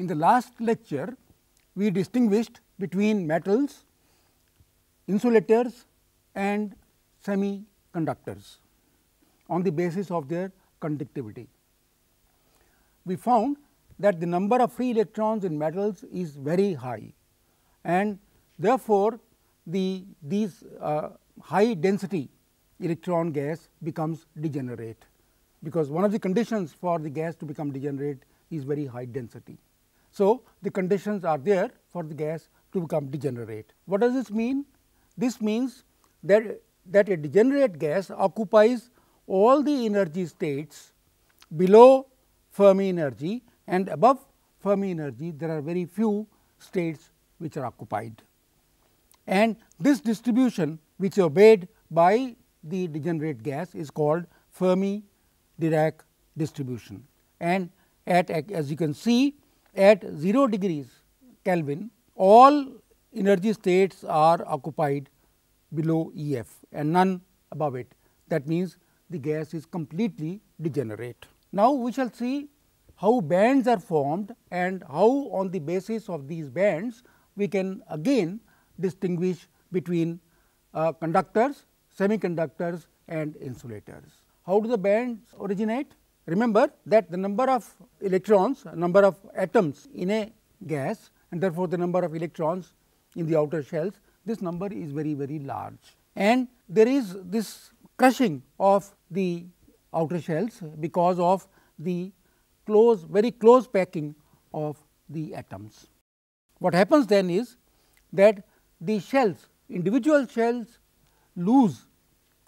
In the last lecture, we distinguished between metals, insulators and semiconductors on the basis of their conductivity. We found that the number of free electrons in metals is very high and therefore, the these uh, high density electron gas becomes degenerate because one of the conditions for the gas to become degenerate is very high density. So, the conditions are there for the gas to become degenerate. What does this mean? This means that, that a degenerate gas occupies all the energy states below Fermi energy and above Fermi energy there are very few states which are occupied. And this distribution which is obeyed by the degenerate gas is called Fermi Dirac distribution. And at as you can see at 0 degrees Kelvin all energy states are occupied below E f and none above it. That means, the gas is completely degenerate. Now, we shall see how bands are formed and how on the basis of these bands we can again distinguish between uh, conductors, semiconductors and insulators. How do the bands originate? Remember that the number of electrons, number of atoms in a gas and therefore, the number of electrons in the outer shells, this number is very, very large. And there is this crushing of the outer shells because of the close, very close packing of the atoms. What happens then is that the shells, individual shells lose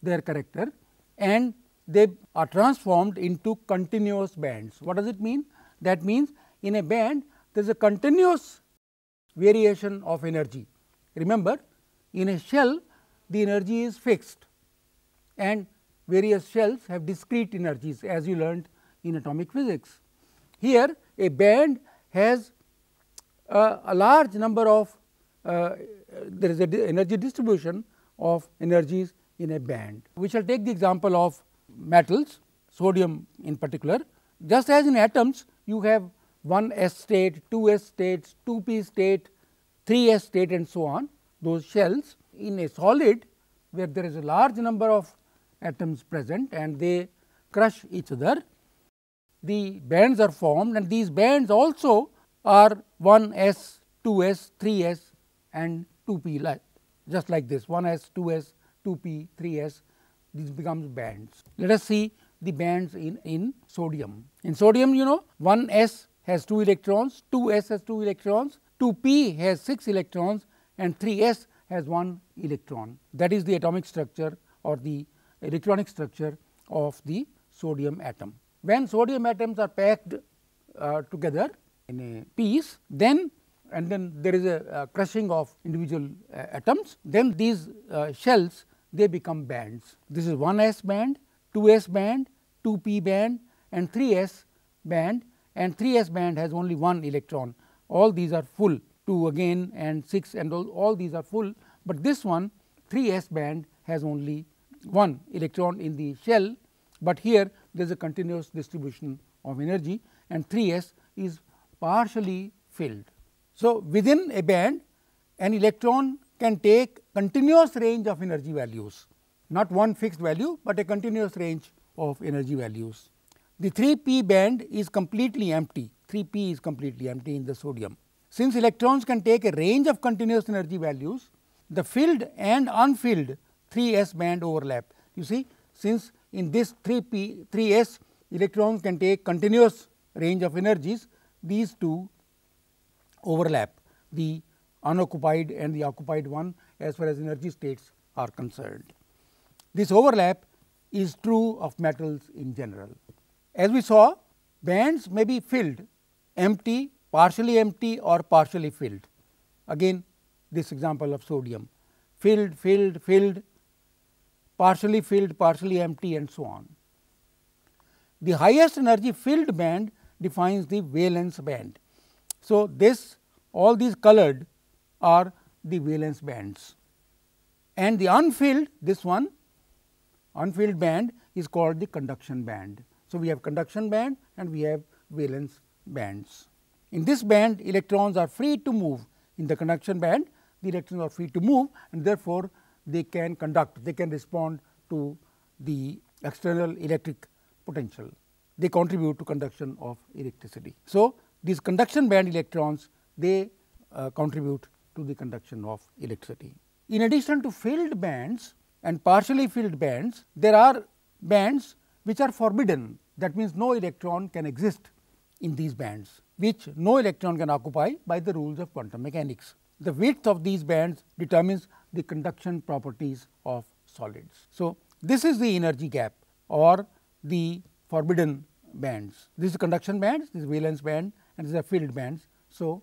their character and they are transformed into continuous bands. What does it mean? That means in a band there is a continuous variation of energy. Remember in a shell the energy is fixed and various shells have discrete energies as you learned in atomic physics. Here a band has a large number of uh, there is a energy distribution of energies in a band. We shall take the example of metals sodium in particular. Just as in atoms you have 1 s state, 2 s states, 2 p state, 3 s state and so on those shells. In a solid where there is a large number of atoms present and they crush each other, the bands are formed and these bands also are 1 s, 2 s, 3 s and 2 p like just like this 1 s, 2 s, 2 p, 3 s this becomes bands. Let us see the bands in, in sodium. In sodium, you know, 1s has 2 electrons, 2s has 2 electrons, 2p has 6 electrons and 3s has 1 electron. That is the atomic structure or the electronic structure of the sodium atom. When sodium atoms are packed uh, together in a piece, then and then there is a uh, crushing of individual uh, atoms, then these uh, shells they become bands. This is 1s band, 2s band, 2p band and 3s band and 3s band has only one electron. All these are full 2 again and 6 and all, all these are full, but this one 3s band has only one electron in the shell, but here there is a continuous distribution of energy and 3s is partially filled. So, within a band an electron can take continuous range of energy values, not one fixed value, but a continuous range of energy values. The 3p band is completely empty, 3p is completely empty in the sodium. Since electrons can take a range of continuous energy values, the filled and unfilled 3s band overlap. You see, since in this 3p, 3s electrons can take continuous range of energies, these two overlap, the unoccupied and the occupied one as far as energy states are concerned. This overlap is true of metals in general. As we saw, bands may be filled empty, partially empty or partially filled. Again this example of sodium filled, filled, filled, partially filled, partially empty and so on. The highest energy filled band defines the valence band. So, this all these colored are the valence bands and the unfilled this one unfilled band is called the conduction band. So, we have conduction band and we have valence bands. In this band electrons are free to move in the conduction band the electrons are free to move and therefore, they can conduct they can respond to the external electric potential they contribute to conduction of electricity. So, these conduction band electrons they uh, contribute to the conduction of electricity. In addition to filled bands and partially filled bands, there are bands which are forbidden that means no electron can exist in these bands which no electron can occupy by the rules of quantum mechanics. The width of these bands determines the conduction properties of solids. So, this is the energy gap or the forbidden bands. This is conduction bands, this is valence band and is are filled bands. So,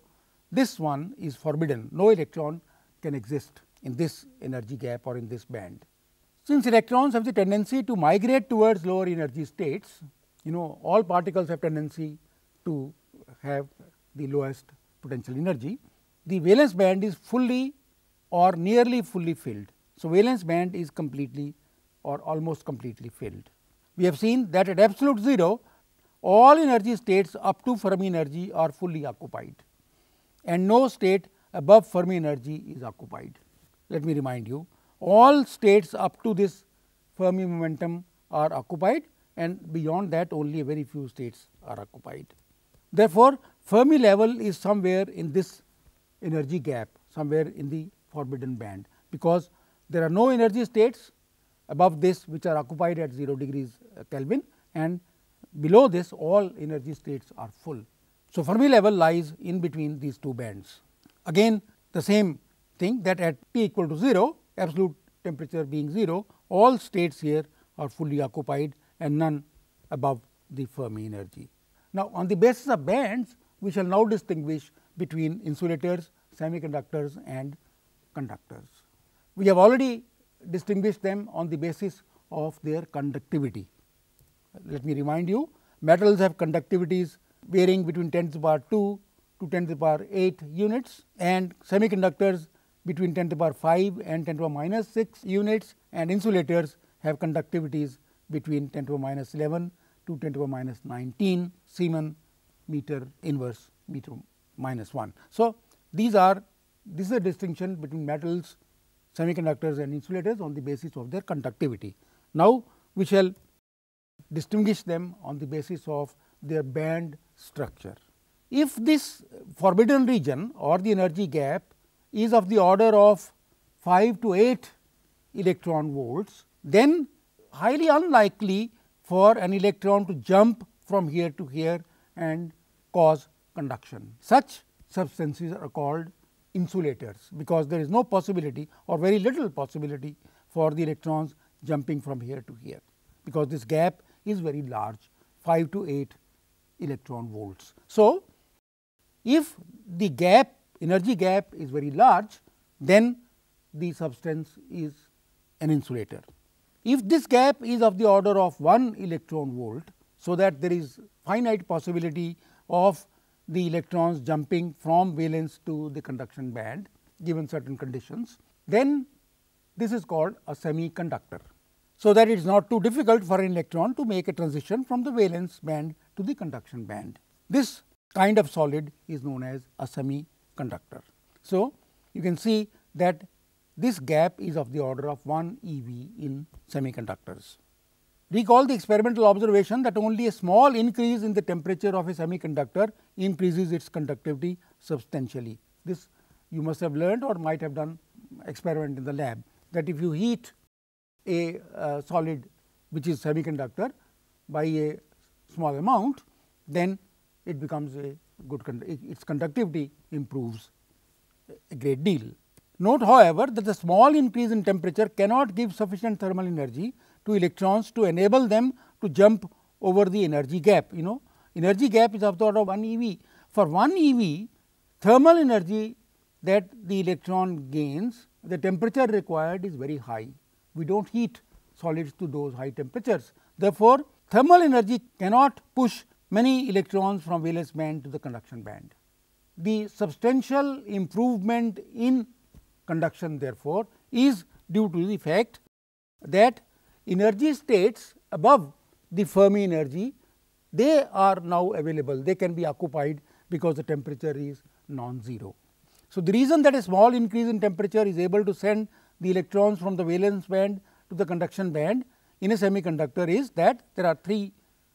this one is forbidden, no electron can exist in this energy gap or in this band. Since electrons have the tendency to migrate towards lower energy states, you know all particles have tendency to have the lowest potential energy. The valence band is fully or nearly fully filled. So, valence band is completely or almost completely filled. We have seen that at absolute 0, all energy states up to Fermi energy are fully occupied and no state above Fermi energy is occupied. Let me remind you all states up to this Fermi momentum are occupied and beyond that only very few states are occupied. Therefore, Fermi level is somewhere in this energy gap somewhere in the forbidden band because there are no energy states above this which are occupied at 0 degrees Kelvin and below this all energy states are full. So, Fermi level lies in between these two bands. Again the same thing that at t equal to 0 absolute temperature being 0 all states here are fully occupied and none above the Fermi energy. Now, on the basis of bands we shall now distinguish between insulators, semiconductors and conductors. We have already distinguished them on the basis of their conductivity. Let me remind you metals have conductivities varying between 10 to the power 2 to 10 to the power 8 units and semiconductors between 10 to the power 5 and 10 to the power minus 6 units and insulators have conductivities between 10 to the power minus 11 to 10 to the power minus 19 Siemen meter inverse meter minus 1. So, these are this is a distinction between metals, semiconductors and insulators on the basis of their conductivity. Now, we shall distinguish them on the basis of their band structure. If this forbidden region or the energy gap is of the order of 5 to 8 electron volts, then highly unlikely for an electron to jump from here to here and cause conduction. Such substances are called insulators, because there is no possibility or very little possibility for the electrons jumping from here to here, because this gap is very large 5 to 8 electron volts. So, if the gap energy gap is very large then the substance is an insulator. If this gap is of the order of 1 electron volt so that there is finite possibility of the electrons jumping from valence to the conduction band given certain conditions then this is called a semiconductor. So, that it is not too difficult for an electron to make a transition from the valence band to the conduction band. This kind of solid is known as a semiconductor. So, you can see that this gap is of the order of 1 eV in semiconductors. Recall the experimental observation that only a small increase in the temperature of a semiconductor increases its conductivity substantially. This you must have learned or might have done experiment in the lab that if you heat a uh, solid which is semiconductor by a small amount, then it becomes a good its conductivity improves a great deal. Note however, that the small increase in temperature cannot give sufficient thermal energy to electrons to enable them to jump over the energy gap. You know, energy gap is of the order of 1 eV. For 1 eV, thermal energy that the electron gains, the temperature required is very high. We do not heat solids to those high temperatures. Therefore, thermal energy cannot push many electrons from valence band to the conduction band. The substantial improvement in conduction therefore, is due to the fact that energy states above the Fermi energy they are now available they can be occupied because the temperature is non-zero. So, the reason that a small increase in temperature is able to send the electrons from the valence band to the conduction band in a semiconductor is that there are three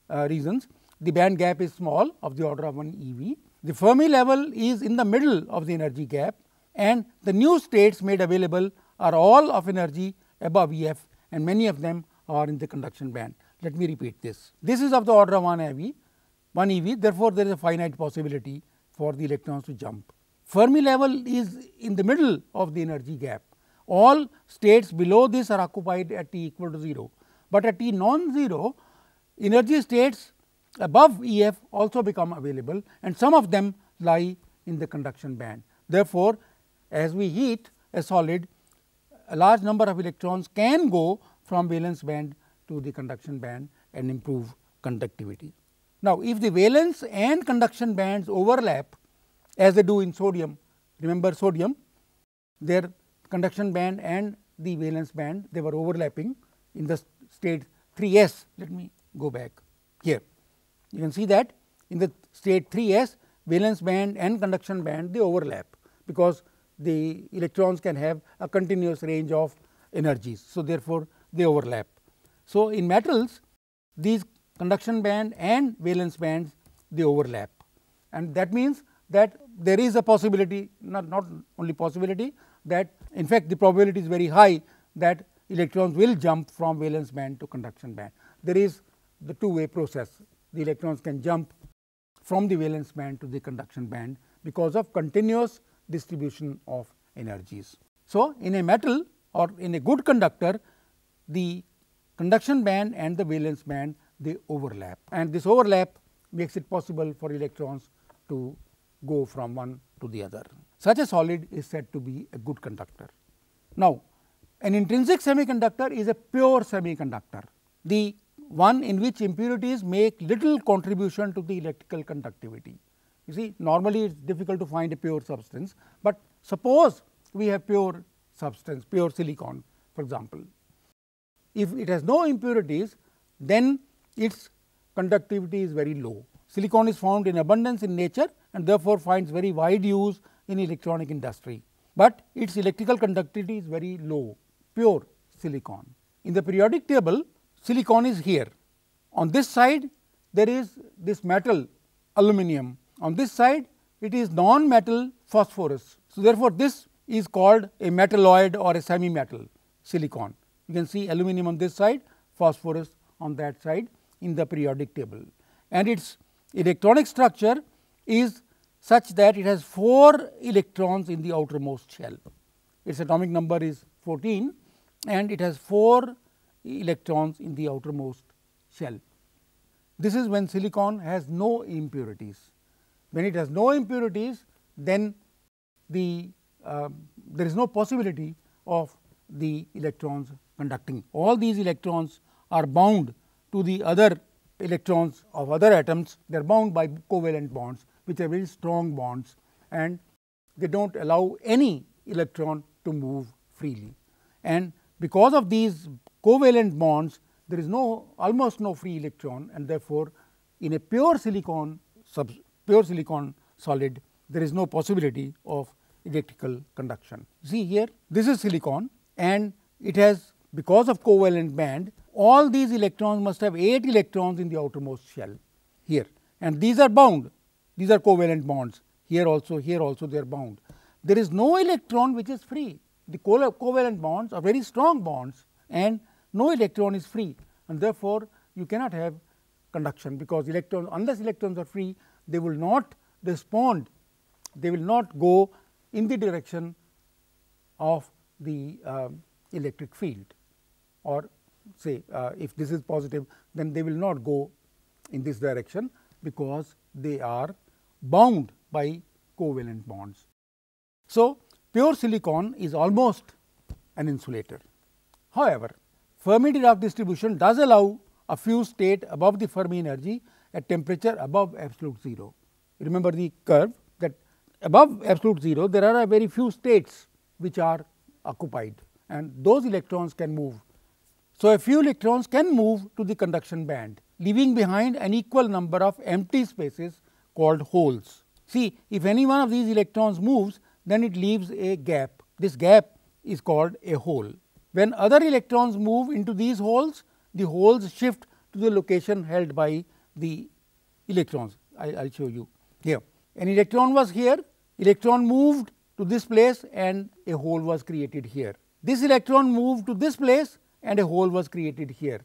uh, reasons. The band gap is small of the order of 1 eV. The Fermi level is in the middle of the energy gap and the new states made available are all of energy above EF and many of them are in the conduction band. Let me repeat this. This is of the order of 1 eV, 1 eV therefore, there is a finite possibility for the electrons to jump. Fermi level is in the middle of the energy gap. All states below this are occupied at t equal to 0 but at t non-zero energy states above EF also become available and some of them lie in the conduction band. Therefore, as we heat a solid a large number of electrons can go from valence band to the conduction band and improve conductivity. Now, if the valence and conduction bands overlap as they do in sodium, remember sodium their conduction band and the valence band they were overlapping in the state 3s. Let me go back here. You can see that in the state 3s valence band and conduction band they overlap because the electrons can have a continuous range of energies. So, therefore, they overlap. So, in metals these conduction band and valence bands they overlap and that means that there is a possibility not, not only possibility that in fact, the probability is very high that electrons will jump from valence band to conduction band. There is the two way process. The electrons can jump from the valence band to the conduction band because of continuous distribution of energies. So, in a metal or in a good conductor, the conduction band and the valence band they overlap and this overlap makes it possible for electrons to go from one to the other. Such a solid is said to be a good conductor. Now, an intrinsic semiconductor is a pure semiconductor, the one in which impurities make little contribution to the electrical conductivity. You see normally it is difficult to find a pure substance, but suppose we have pure substance, pure silicon for example. If it has no impurities, then its conductivity is very low. Silicon is found in abundance in nature and therefore finds very wide use in electronic industry, but its electrical conductivity is very low pure silicon. In the periodic table, silicon is here. On this side, there is this metal aluminum. On this side, it is non-metal phosphorus. So, therefore, this is called a metalloid or a semi-metal silicon. You can see aluminum on this side, phosphorus on that side in the periodic table. And its electronic structure is such that it has 4 electrons in the outermost shell. Its atomic number is 14 and it has 4 electrons in the outermost shell. This is when silicon has no impurities. When it has no impurities, then the uh, there is no possibility of the electrons conducting. All these electrons are bound to the other electrons of other atoms. They are bound by covalent bonds, which are very strong bonds, and they do not allow any electron to move freely. And because of these covalent bonds, there is no almost no free electron and therefore, in a pure silicon pure silicon solid, there is no possibility of electrical conduction. See here, this is silicon and it has because of covalent band, all these electrons must have 8 electrons in the outermost shell here and these are bound, these are covalent bonds here also, here also they are bound. There is no electron which is free the covalent bonds are very strong bonds and no electron is free and therefore, you cannot have conduction because electrons unless electrons are free they will not respond they will not go in the direction of the uh, electric field or say uh, if this is positive then they will not go in this direction because they are bound by covalent bonds. So, pure silicon is almost an insulator. However, Fermi Dirac distribution does allow a few state above the Fermi energy at temperature above absolute 0. Remember the curve that above absolute 0 there are very few states which are occupied and those electrons can move. So, a few electrons can move to the conduction band leaving behind an equal number of empty spaces called holes. See if any one of these electrons moves then it leaves a gap. This gap is called a hole. When other electrons move into these holes, the holes shift to the location held by the electrons. I will show you here. An electron was here, electron moved to this place and a hole was created here. This electron moved to this place and a hole was created here.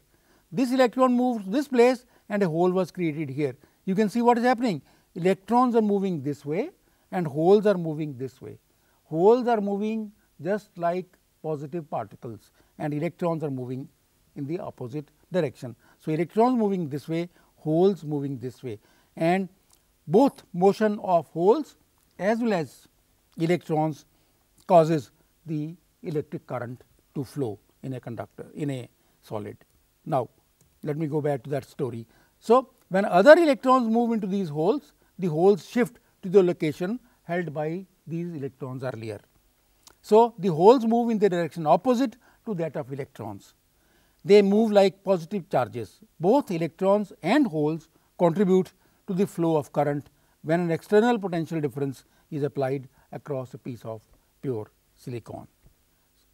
This electron moved to this place and a hole was created here. You can see what is happening. Electrons are moving this way and holes are moving this way. Holes are moving just like positive particles and electrons are moving in the opposite direction. So, electrons moving this way, holes moving this way and both motion of holes as well as electrons causes the electric current to flow in a conductor in a solid. Now, let me go back to that story. So, when other electrons move into these holes, the holes shift to the location held by these electrons earlier. So, the holes move in the direction opposite to that of electrons. They move like positive charges. Both electrons and holes contribute to the flow of current when an external potential difference is applied across a piece of pure silicon.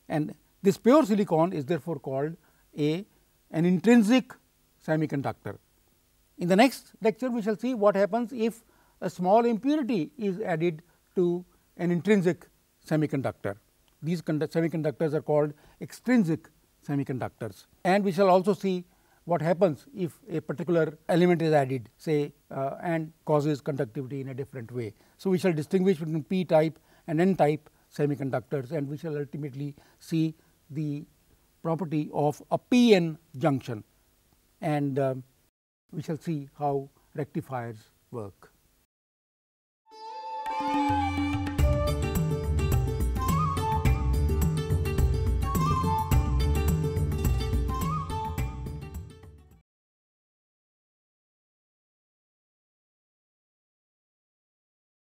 And this pure silicon is therefore called a an intrinsic semiconductor. In the next lecture, we shall see what happens if a small impurity is added to an intrinsic semiconductor. These semiconductors are called extrinsic semiconductors and we shall also see what happens if a particular element is added say uh, and causes conductivity in a different way. So, we shall distinguish between p type and n type semiconductors and we shall ultimately see the property of a p-n junction and uh, we shall see how rectifiers work. Música